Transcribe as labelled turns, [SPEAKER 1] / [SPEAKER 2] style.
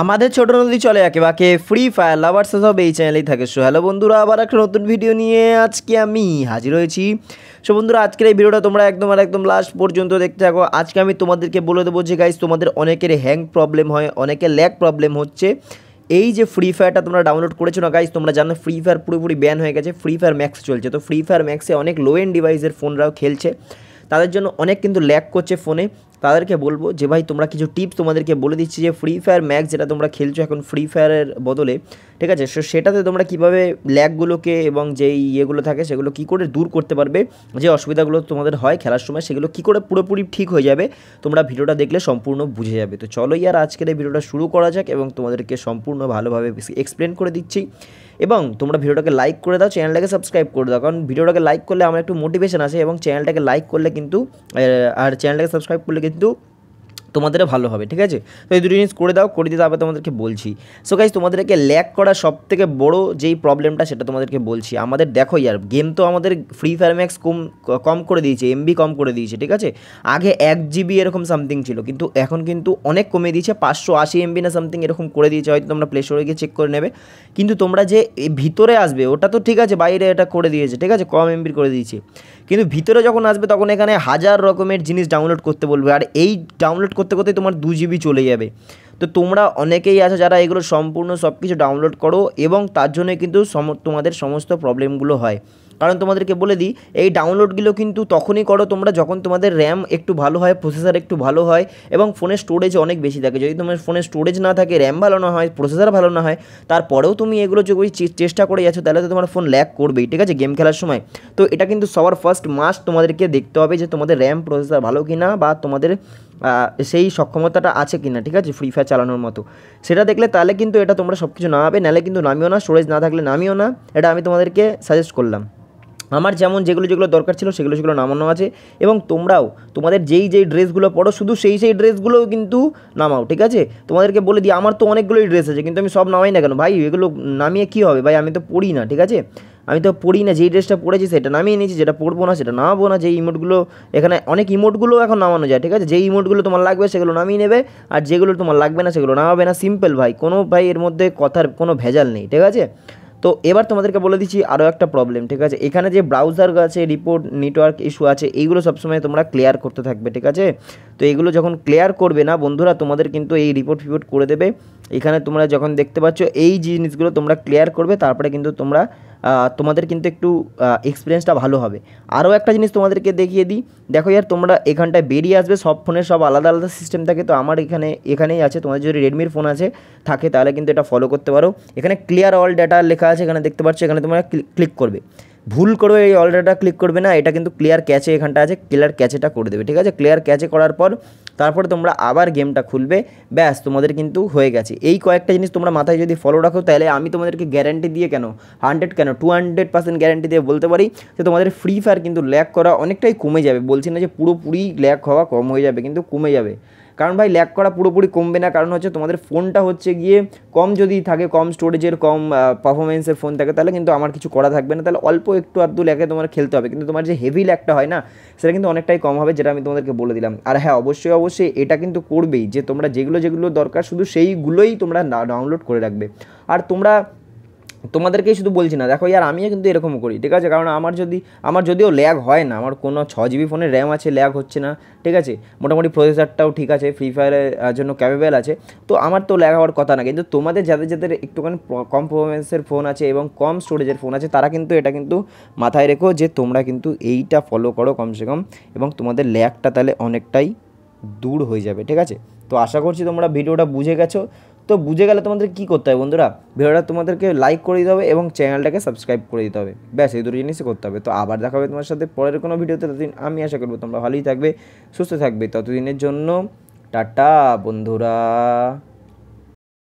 [SPEAKER 1] আমাদের ছোট নদী চলে একে বাকে ফ্রি ফায়ার লাভার সব এই চ্যানেলেই থাকে সো হ্যালো বন্ধুরা আবার একটা নতুন ভিডিও নিয়ে আজকে আমি হাজির হয়েছি সো বন্ধুরা আজকের এই ভিডিওটা তোমরা একদম আর একদম লাস্ট পর্যন্ত দেখতে থাকো আজকে আমি তোমাদেরকে বলে দেবো যে গাইজ তোমাদের অনেকের হ্যাং প্রবলেম হয় অনেকের ল্যাক প্রবলেম হচ্ছে এই যে ফ্রি ফায়ারটা তোমরা ডাউনলোড করেছো না গাইজ তোমরা জানো ফ্রি ফায়ার পুরোপুরি ব্যান হয়ে গেছে ফ্রি ফায়ার ম্যাক্স চলছে তো ফ্রি ফায়ার ম্যাক্সে অনেক লো এন্ড ডিভাইসের ফোনরাও খেলছে তাদের জন্য অনেক কিন্তু ল্যাক করছে ফোনে তাদেরকে বলবো যে ভাই তোমরা কিছু টিপস তোমাদেরকে বলে দিচ্ছি যে ফ্রি ফায়ার ম্যাক্স যেটা তোমরা খেলছো এখন ফ্রি ফায়ারের বদলে ঠিক আছে সো সেটাতে তোমরা কীভাবে ল্যাগগুলোকে এবং যেই ইয়েগুলো থাকে সেগুলো কি করে দূর করতে পারবে যে অসুবিধাগুলো তোমাদের হয় খেলার সময় সেগুলো কি করে পুরোপুরি ঠিক হয়ে যাবে তোমরা ভিডিওটা দেখলে সম্পূর্ণ বুঝে যাবে তো চলো ইয়ার আজকের এই ভিডিওটা শুরু করা যাক এবং তোমাদেরকে সম্পূর্ণ ভালোভাবে এক্সপ্লেন করে দিচ্ছি এবং তোমরা ভিডিওটাকে লাইক করে দাও চ্যানেলটাকে সাবস্ক্রাইব করে দাও কারণ ভিডিওটাকে লাইক করলে আমার একটু মোটিভেশন আছে এবং চ্যানেলটাকে লাইক করলে কিন্তু আর চ্যানেলটাকে সাবস্ক্রাইব করলে কিন্তু d'eau তোমাদের ভালো হবে ঠিক আছে তো এই দুটো জিনিস করে দাও করে দিয়ে হবে তোমাদেরকে বলছি সো গাইজ তোমাদেরকে ল্যাক করা সব থেকে বড়ো যেই প্রবলেমটা সেটা তোমাদেরকে বলছি আমাদের দেখো ইয়ার গেম তো আমাদের ফ্রি ফায়ার ম্যাক্স কম কম করে দিয়েছে এমবি কম করে দিয়েছে ঠিক আছে আগে এক জিবি এরকম সামথিং ছিল কিন্তু এখন কিন্তু অনেক কমে দিয়েছে পাঁচশো আশি এমবি না সামথিং এরকম করে দিয়েছে হয়তো তোমরা প্লে স্টোরে গিয়ে চেক করে নেবে কিন্তু তোমরা যে ভিতরে আসবে ওটা তো ঠিক আছে বাইরে এটা করে দিয়েছে ঠিক আছে কম এমবি করে দিয়েছে কিন্তু ভিতরে যখন আসবে তখন এখানে হাজার রকমের জিনিস ডাউনলোড করতে বলবে আর এই ডাউনলোড করতে করতে তোমার দু জিবি চলে যাবে তো তোমরা অনেকেই আছো যারা এগুলো সম্পূর্ণ সব কিছু ডাউনলোড করো এবং তার জন্যে কিন্তু সম তোমাদের সমস্ত প্রবলেমগুলো হয় কারণ তোমাদেরকে বলে দিই এই ডাউনলোডগুলো কিন্তু তখনই করো তোমরা যখন তোমাদের র্যাম একটু ভালো হয় প্রসেসার একটু ভালো হয় এবং ফোনের স্টোরেজ অনেক বেশি থাকে যদি তোমার ফোনে স্টোরেজ না থাকে র্যাম ভালো না হয় প্রসেসার ভালো না হয় তারপরেও তুমি এগুলো যদি চেষ্টা করে যাচ্ছ তাহলে তো তোমার ফোন ল্যাক করবেই ঠিক আছে গেম খেলার সময় তো এটা কিন্তু সবার ফার্স্ট মাস তোমাদেরকে দেখতে হবে যে তোমাদের র্যাম প্রসেসার ভালো কি না বা তোমাদের সেই সক্ষমতাটা আছে কিনা ঠিক আছে ফ্রি ফায়ার চালানোর মতো সেটা দেখলে তাহলে কিন্তু এটা তোমরা সব কিছু না হবে নাহলে কিন্তু নামিও না স্টোরেজ না থাকলে নামিও না এটা আমি তোমাদেরকে সাজেস্ট করলাম আমার যেমন যেগুলো যেগুলো দরকার ছিল সেগুলো সেগুলো নামানো আছে এবং তোমরাও তোমাদের যেই যেই ড্রেসগুলো পড়ো শুধু সেই সেই ড্রেসগুলোও কিন্তু নামাও ঠিক আছে তোমাদেরকে বলে দিই আমার তো অনেকগুলোই ড্রেস আছে কিন্তু আমি সব নামাই না কেন ভাই এগুলো নামিয়ে কী হবে ভাই আমি তো পড়ি না ঠিক আছে আমি তো পড়ি না যেই ড্রেসটা পড়েছি সেটা নামিয়ে নিয়েছি যেটা পড়বো না সেটা নামাবো না যেই ইমোটগুলো এখানে অনেক ইমোটগুলো এখন নামানো যায় ঠিক আছে যেই ইমোটগুলো তোমার লাগবে সেগুলো নামিয়ে নেবে আর যেগুলো তোমার লাগবে না সেগুলো নামাবে না সিম্পল ভাই কোনো ভাই এর মধ্যে কথার কোনো ভেজাল নেই ঠিক আছে তো এবার তোমাদেরকে বলে দিচ্ছি আরও একটা প্রবলেম ঠিক আছে এখানে যে ব্রাউজার আছে রিপোর্ট নেটওয়ার্ক ইস্যু আছে এইগুলো সবসময় তোমরা ক্লিয়ার করতে থাকবে ঠিক আছে তো এগুলো যখন ক্লিয়ার করবে না বন্ধুরা তোমাদের কিন্তু এই রিপোর্ট ফিপোর্ট করে দেবে এখানে তোমরা যখন দেখতে পাচ্ছ এই জিনিসগুলো তোমরা ক্লিয়ার করবে তারপরে কিন্তু তোমরা তোমাদের কিন্তু একটু এক্সপিরিয়েন্সটা ভালো হবে আরও একটা জিনিস তোমাদেরকে দেখিয়ে দিই দেখো ইয়ার তোমরা এখানটায় বেরিয়ে আসবে সব ফোনের সব আলাদা আলাদা সিস্টেম থাকে তো আমার এখানে এখানেই আছে তোমাদের যদি রেডমির ফোন আছে থাকে তাহলে কিন্তু এটা ফলো করতে পারো এখানে ক্লিয়ার অল ডাটা লেখা আছে এখানে দেখতে পাচ্ছ এখানে তোমরা ক্লিক করবে ভুল করে এই অল ডাটা ক্লিক করবে না এটা কিন্তু ক্লিয়ার ক্যাচে এখানটা আছে ক্লিয়ার ক্যাচেটা করে দেবে ঠিক আছে ক্লিয়ার ক্যাচে করার পর তারপরে তোমরা আবার গেমটা খুলবে ব্যাস তোমাদের কিন্তু হয়ে গেছে এই কয়েকটা জিনিস তোমরা মাথায় যদি ফলো রাখো তাহলে আমি তোমাদেরকে গ্যারান্টি দিয়ে কেন হান্ড্রেড কেন টু হান্ড্রেড পার্সেন্ট গ্যারান্টি দিয়ে বলতে পারি যে তোমাদের ফ্রি ফায়ার কিন্তু ল্যাক করা অনেকটাই কমে যাবে বলছি না যে পুরোপুরি ল্যাক হওয়া কম হয়ে যাবে কিন্তু কমে যাবে কারণ ভাই ল্যাক করা পুরোপুরি কমবে না কারণ হচ্ছে তোমাদের ফোনটা হচ্ছে গিয়ে কম যদি থাকে কম স্টোরেজের কম পারফরমেন্সের ফোন থাকে তাহলে কিন্তু আমার কিছু করা থাকবে না তাহলে অল্প একটু আধটু ল্যাকে তোমার খেলতে হবে কিন্তু তোমার যে হেভি ল্যাকটা হয় না সেটা কিন্তু অনেকটাই কম হবে যেটা আমি তোমাদেরকে বলে দিলাম আর হ্যাঁ অবশ্যই অবশ্যই এটা কিন্তু করবেই যে তোমরা যেগুলো যেগুলো দরকার শুধু সেইগুলোই তোমরা ডাউনলোড করে রাখবে আর তোমরা তোমাদেরকেই শুধু বলছি না দেখো ইয়ার আমিও কিন্তু এরকম করি ঠিক আছে কারণ আমার যদি আমার যদিও ল্যাগ হয় না আমার কোনো ছ জিবি ফোনে র্যাম আছে ল্যাগ হচ্ছে না ঠিক আছে মোটামুটি প্রসেসরটাও ঠিক আছে ফ্রি ফায়ারের জন্য ক্যাপেবেল আছে তো আমার তো ল্যাগ হওয়ার কথা না কিন্তু তোমাদের যাদের যাদের একটুখানি কম পারফরমেন্সের ফোন আছে এবং কম স্টোরেজের ফোন আছে তারা কিন্তু এটা কিন্তু মাথায় রেখো যে তোমরা কিন্তু এইটা ফলো করো কমসে কম এবং তোমাদের ল্যাগটা তাহলে অনেকটাই দূর হয়ে যাবে ঠিক আছে তো আশা করছি তোমরা ভিডিওটা বুঝে গেছো তো বুঝে গেলে তোমাদের কি করতে হবে বন্ধুরা ভিডিওটা তোমাদেরকে লাইক করে দিতে হবে এবং চ্যানেলটাকে সাবস্ক্রাইব করে দিতে হবে ব্যাস এই দুটো জিনিসই করতে হবে তো আবার দেখা হবে তোমার সাথে পরের কোনো ভিডিওতে ততদিন আমি আশা করবো তোমরা ভালোই থাকবে সুস্থ থাকবে ততদিনের জন্য টাটা বন্ধুরা